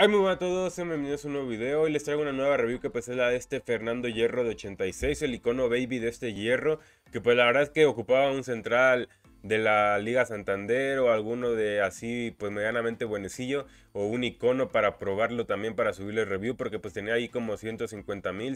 Hola muy a todos, sean bienvenidos a un nuevo video. Hoy les traigo una nueva review que pues es la de este Fernando Hierro de 86, el icono baby de este Hierro, que pues la verdad es que ocupaba un central de la Liga Santander o alguno de así pues medianamente buenecillo un icono para probarlo también para subirle review, porque pues tenía ahí como 150 mil,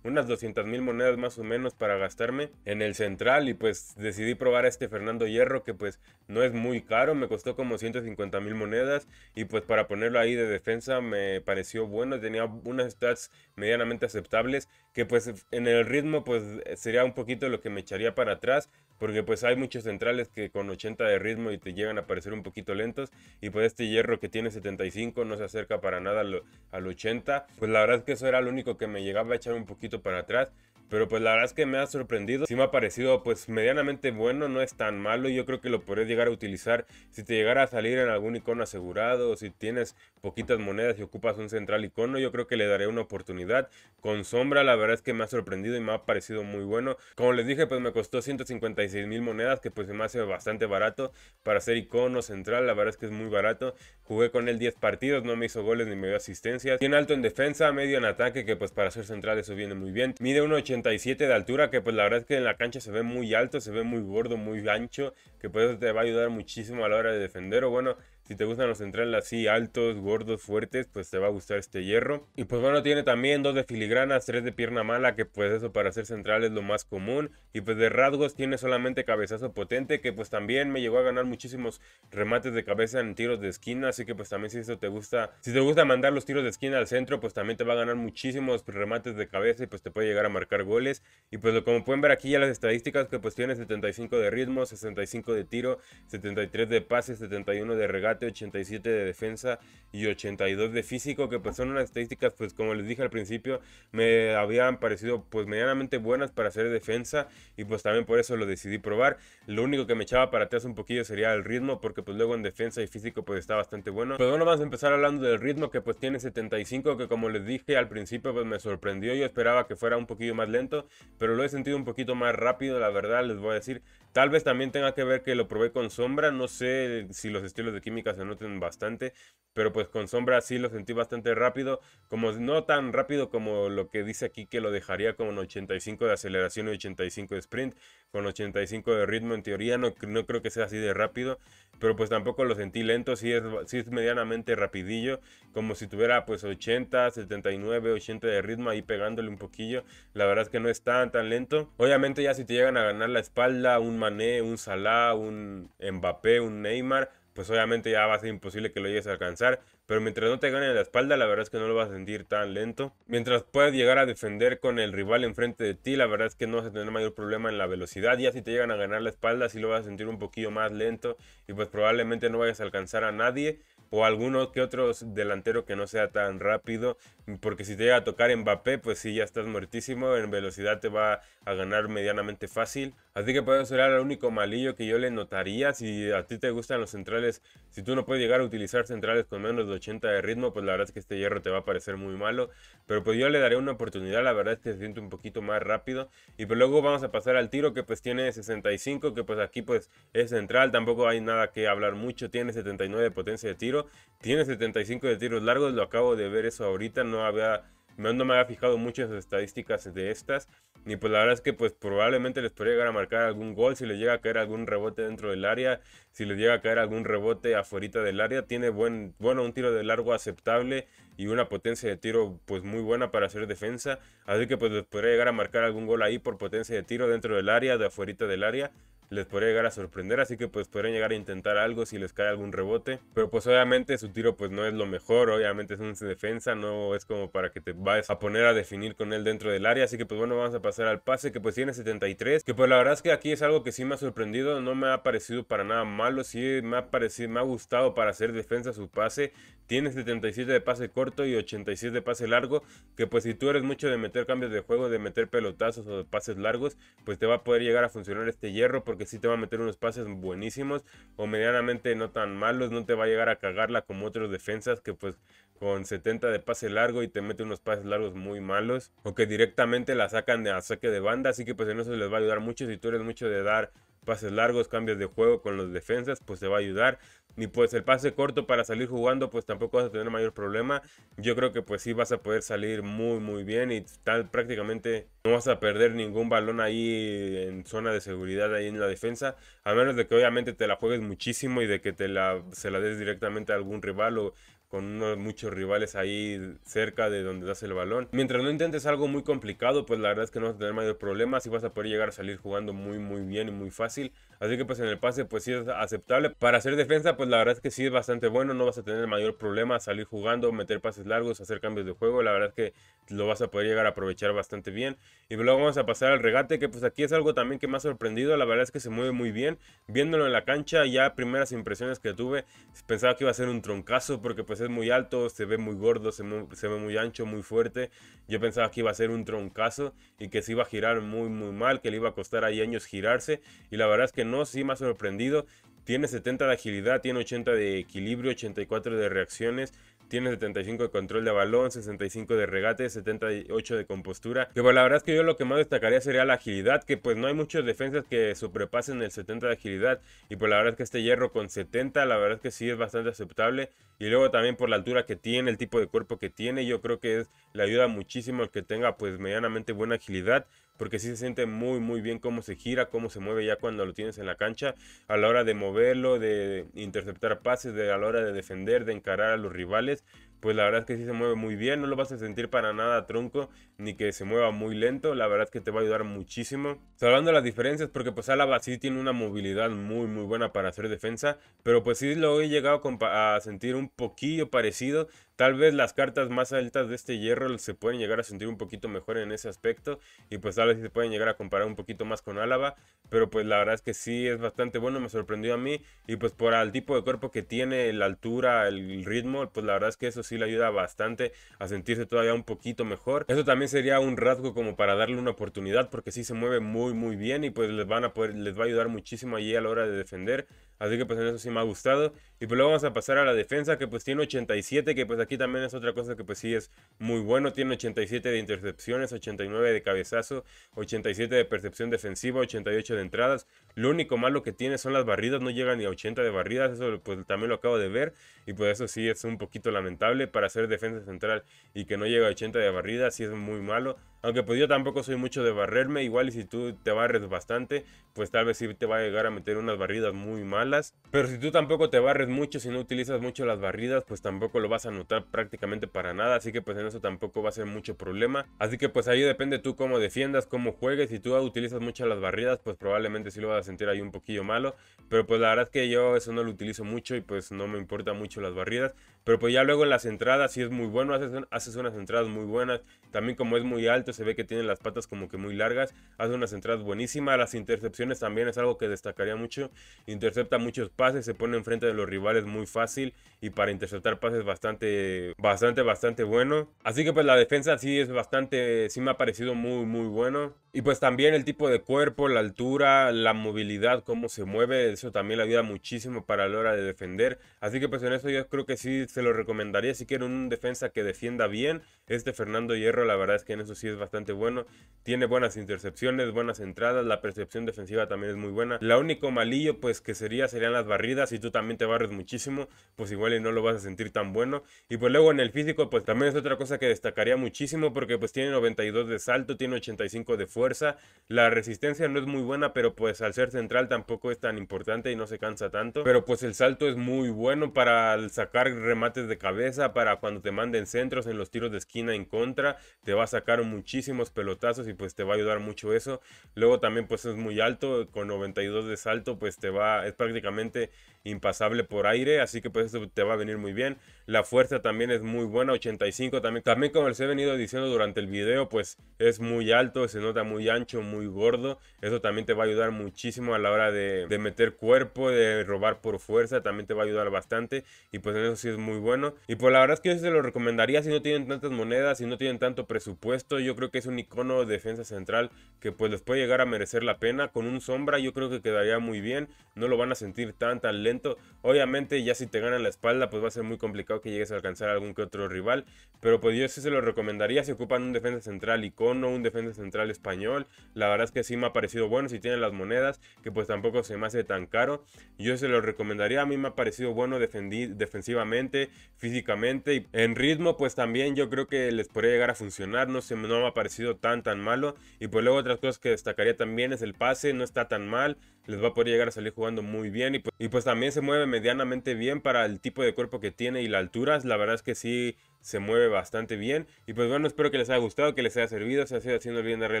unas 200 mil monedas más o menos para gastarme en el central y pues decidí probar a este Fernando Hierro que pues no es muy caro, me costó como 150 mil monedas y pues para ponerlo ahí de defensa me pareció bueno, tenía unas stats medianamente aceptables que pues en el ritmo pues sería un poquito lo que me echaría para atrás, porque pues hay muchos centrales que con 80 de ritmo y te llegan a parecer un poquito lentos y pues este hierro que tiene 75, no se acerca para nada al, 80. Pues la verdad es que eso era lo único que me llegaba a echar un poquito para atrás. Pero pues la verdad es que me ha sorprendido. Si me ha parecido pues medianamente bueno, no es tan malo. Yo creo que lo podré llegar a utilizar si te llegara a salir en algún icono asegurado o si tienes poquitas monedas y ocupas un central icono. Yo creo que le daré una oportunidad. Con sombra la verdad es que me ha sorprendido y me ha parecido muy bueno. Como les dije pues me costó 156 mil monedas que pues se me hace bastante barato para ser icono central. La verdad es que es muy barato. Jugué con él 10 partidos, no me hizo goles ni me dio asistencias. Tiene alto en defensa, medio en ataque que pues para ser central eso viene muy bien. Mide 1,80 de altura, que pues la verdad es que en la cancha se ve muy alto, se ve muy gordo, muy ancho, que pues eso te va a ayudar muchísimo a la hora de defender. O bueno, si te gustan los centrales así altos, gordos, fuertes, pues te va a gustar este hierro. Y pues bueno, tiene también dos de filigranas, tres de pierna mala, que pues eso para ser central es lo más común. Y pues de rasgos tiene solamente cabezazo potente, que pues también me llegó a ganar muchísimos remates de cabeza en tiros de esquina. Así que pues también si eso te gusta, si te gusta mandar los tiros de esquina al centro, pues también te va a ganar muchísimos remates de cabeza y pues te puede llegar a marcar goles. Y pues como pueden ver aquí ya las estadísticas, que pues tiene 75 de ritmo, 65 de tiro, 73 de pase, 71 de regate 87 de defensa y 82 de físico, que pues son unas estadísticas, pues como les dije al principio, me habían parecido pues medianamente buenas para hacer defensa y pues también por eso lo decidí probar. Lo único que me echaba para atrás un poquillo sería el ritmo, porque pues luego en defensa y físico pues está bastante bueno. Pero bueno, vamos a empezar hablando del ritmo que pues tiene 75, que como les dije al principio pues me sorprendió, yo esperaba que fuera un poquillo más lento, pero lo he sentido un poquito más rápido, la verdad les voy a decir. Tal vez también tenga que ver que lo probé con sombra, no sé si los estilos de química se noten bastante, pero pues con sombra sí lo sentí bastante rápido, como no tan rápido como lo que dice aquí que lo dejaría con 85 de aceleración y 85 de sprint, con 85 de ritmo en teoría, no, no creo que sea así de rápido, pero pues tampoco lo sentí lento, sí es, medianamente rapidillo, como si tuviera pues 80, 79, 80 de ritmo ahí pegándole un poquillo, la verdad es que no es tan tan lento, obviamente ya si te llegan a ganar la espalda un Mané, un Salah, un Mbappé, un Neymar, pues obviamente ya va a ser imposible que lo llegues a alcanzar. Pero mientras no te gane la espalda, la verdad es que no lo vas a sentir tan lento. Mientras puedas llegar a defender con el rival enfrente de ti, la verdad es que no vas a tener mayor problema en la velocidad. Ya si te llegan a ganar la espalda, sí lo vas a sentir un poquito más lento y pues probablemente no vayas a alcanzar a nadie o alguno que otros delantero que no sea tan rápido. Porque si te llega a tocar Mbappé, pues sí, ya estás muertísimo. En velocidad te va a ganar medianamente fácil. Así que puede ser el único malillo que yo le notaría. Si a ti te gustan los centrales, si tú no puedes llegar a utilizar centrales con menos de 80 de ritmo, pues la verdad es que este hierro te va a parecer muy malo. Pero pues yo le daré una oportunidad. La verdad es que se siente un poquito más rápido. Y pues luego vamos a pasar al tiro que pues tiene 65, que pues aquí pues es central. Tampoco hay nada que hablar mucho. Tiene 79 de potencia de tiro. Tiene 75 de tiros largos. Lo acabo de ver eso ahorita no había, no, me había fijado muchas estadísticas de estas. ni pues la verdad es que pues probablemente les podría llegar a marcar algún gol si le llega a caer algún rebote dentro del área, si le llega a caer algún rebote afuera del área, tiene buen, bueno, un tiro de largo aceptable y una potencia de tiro pues muy buena para hacer defensa, así que pues les podría llegar a marcar algún gol ahí por potencia de tiro dentro del área, de afuera del área les podría llegar a sorprender, así que pues podrían llegar a intentar algo si les cae algún rebote, pero pues obviamente su tiro pues no es lo mejor, obviamente es un defensa, no es como para que te vayas a poner a definir con él dentro del área, así que pues bueno, vamos a pasar al pase que pues tiene 73, que pues la verdad es que aquí es algo que sí me ha sorprendido, no me ha parecido para nada malo, sí me ha parecido, me ha gustado para hacer defensa su pase, tiene 77 de pase corto y 86 de pase largo, que pues si tú eres mucho de meter cambios de juego, de meter pelotazos o de pases largos, pues te va a poder llegar a funcionar este hierro porque que sí te va a meter unos pases buenísimos o medianamente no tan malos, no te va a llegar a cagarla como otros defensas que pues con 70 de pase largo y te mete unos pases largos muy malos o que directamente la sacan de saque de banda, así que pues en eso les va a ayudar mucho si tú eres mucho de dar pases largos, cambios de juego con los defensas, pues te va a ayudar. ni pues el pase corto para salir jugando, pues tampoco vas a tener mayor problema. Yo creo que pues sí vas a poder salir muy muy bien y tal prácticamente no vas a perder ningún balón ahí en zona de seguridad, ahí en la defensa. A menos de que obviamente te la juegues muchísimo y de que te la, se la des directamente a algún rival o, con muchos rivales ahí cerca de donde das el balón. Mientras no intentes algo muy complicado, pues la verdad es que no vas a tener mayor problema si vas a poder llegar a salir jugando muy muy bien y muy fácil. Así que pues en el pase pues sí es aceptable. Para hacer defensa pues la verdad es que sí es bastante bueno, no vas a tener mayor problema salir jugando, meter pases largos, hacer cambios de juego. La verdad es que lo vas a poder llegar a aprovechar bastante bien. Y luego vamos a pasar al regate que pues aquí es algo también que me ha sorprendido. La verdad es que se mueve muy bien. Viéndolo en la cancha ya primeras impresiones que tuve pensaba que iba a ser un troncazo porque pues es muy alto, se ve muy gordo, se, ve muy ancho, muy fuerte. Yo pensaba que iba a ser un troncazo y que se iba a girar muy, muy mal, que le iba a costar ahí años girarse. Y la verdad es que no, sí me ha sorprendido. Tiene 70 de agilidad, tiene 80 de equilibrio, 84 de reacciones, tiene 75 de control de balón, 65 de regate, 78 de compostura. Que pues, la verdad es que yo lo que más destacaría sería la agilidad, que pues no hay muchos defensas que sobrepasen el 70 de agilidad. Y pues la verdad es que este hierro con 70, la verdad es que sí es bastante aceptable. Y luego también por la altura que tiene, el tipo de cuerpo que tiene, yo creo que es, le ayuda muchísimo el que tenga pues medianamente buena agilidad porque sí se siente muy, muy bien cómo se gira, cómo se mueve ya cuando lo tienes en la cancha, a la hora de moverlo, de interceptar pases, de, a la hora de defender, de encarar a los rivales. Pues la verdad es que sí se mueve muy bien, no lo vas a sentir para nada tronco, ni que se mueva muy lento, la verdad es que te va a ayudar muchísimo. Salvando las diferencias, porque pues Alaba sí tiene una movilidad muy muy buena para hacer defensa, pero pues sí lo he llegado a sentir un poquillo parecido, Tal vez las cartas más altas de este hierro se pueden llegar a sentir un poquito mejor en ese aspecto y pues tal vez se pueden llegar a comparar un poquito más con Álava pero pues la verdad es que sí, es bastante bueno, me sorprendió a mí y pues por el tipo de cuerpo que tiene, la altura, el ritmo, pues la verdad es que eso sí le ayuda bastante a sentirse todavía un poquito mejor. Eso también sería un rasgo como para darle una oportunidad porque sí se mueve muy muy bien y pues les van a poder, les va a ayudar muchísimo allí a la hora de defender. Así que pues en eso sí me ha gustado. Y pues luego vamos a pasar a la defensa que pues tiene 87, que pues aquí también es otra cosa que pues sí es muy bueno. Tiene 87 de intercepciones, 89 de cabezazo, 87 de percepción defensiva, 88 de entradas lo único malo que tiene son las barridas, no llega ni a 80 de barridas, eso pues también lo acabo de ver y pues eso sí es un poquito lamentable para ser defensa central y que no llega a 80 de barridas, sí es muy malo. Aunque pues yo tampoco soy mucho de barrerme, igual y si tú te barres bastante, pues tal vez sí te va a llegar a meter unas barridas muy malas. Pero si tú tampoco te barres mucho, si no utilizas mucho las barridas, pues tampoco lo vas a notar prácticamente para nada, así que pues en eso tampoco va a ser mucho problema. Así que pues ahí depende tú cómo defiendas, cómo juegues, si tú utilizas mucho las barridas, pues probablemente sí lo vas a sentir ahí un poquillo malo. Pero pues la verdad que yo eso no lo utilizo mucho y pues no me importa mucho las barridas. Pero pues ya luego en las entradas, sí es muy bueno, hace unas entradas muy buenas. También como es muy alto, se ve que tiene las patas como que muy largas. Hace unas entradas buenísimas. Las intercepciones también es algo que destacaría mucho. Intercepta muchos pases, se pone enfrente de los rivales muy fácil. Y para interceptar pases bastante, bastante, bastante bueno. Así que pues la defensa sí es bastante, sí me ha parecido muy, muy bueno. Y pues también el tipo de cuerpo, la altura, la movilidad, cómo se mueve. Eso también le ayuda muchísimo para la hora de defender. Así que pues en eso yo creo que sí se lo recomendaría si quieren un defensa que defienda bien. Este Fernando Hierro, la verdad es que en eso sí es bastante bueno. Tiene buenas intercepciones, buenas entradas, la percepción defensiva también es muy buena. La único malillo pues que sería serían las barridas. Si tú también te barres muchísimo, pues igual y no lo vas a sentir tan bueno. Y pues luego en el físico pues también es otra cosa que destacaría muchísimo porque pues tiene 92 de salto, tiene 85 de fuerza. La resistencia no es muy buena, pero pues al ser central tampoco es tan importante y no se cansa tanto. Pero pues el salto es muy bueno para sacar remate mates de cabeza, para cuando te manden centros en los tiros de esquina en contra, te va a sacar muchísimos pelotazos y pues te va a ayudar mucho eso. Luego también pues es muy alto, con 92 de salto pues te va, es prácticamente impasable por aire, así que pues eso te va a venir muy bien. La fuerza también es muy buena, 85 también. También como les he venido diciendo durante el video, pues es muy alto, se nota muy ancho, muy gordo. Eso también te va a ayudar muchísimo a la hora de, de meter cuerpo, de robar por fuerza, también te va a ayudar bastante. Y pues en eso sí es muy muy bueno. Y pues la verdad es que yo se lo recomendaría si no tienen tantas monedas, si no tienen tanto presupuesto. Yo creo que es un icono de defensa central que pues les puede llegar a merecer la pena. Con un sombra yo creo que quedaría muy bien. No lo van a sentir tan tan lento. Obviamente ya si te ganan la espalda pues va a ser muy complicado que llegues a alcanzar algún que otro rival. Pero pues yo sí se lo recomendaría si ocupan un defensa central icono, un defensa central español. La verdad es que sí me ha parecido bueno si tienen las monedas, que pues tampoco se me hace tan caro. Yo se lo recomendaría. A mí me ha parecido bueno defensivamente físicamente y en ritmo pues también yo creo que les podría llegar a funcionar, no se no me ha parecido tan tan malo y pues luego otras cosas que destacaría también es el pase, no está tan mal, les va a poder llegar a salir jugando muy bien pues, y pues, también se mueve medianamente bien para el tipo de cuerpo que tiene y la altura, la verdad es que sí se mueve bastante bien. Y pues bueno, espero que les haya gustado, que les haya servido. Si ha sido así, no olviden darle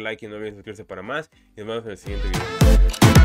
like y no olviden suscribirse para más. Y nos vemos en el siguiente video.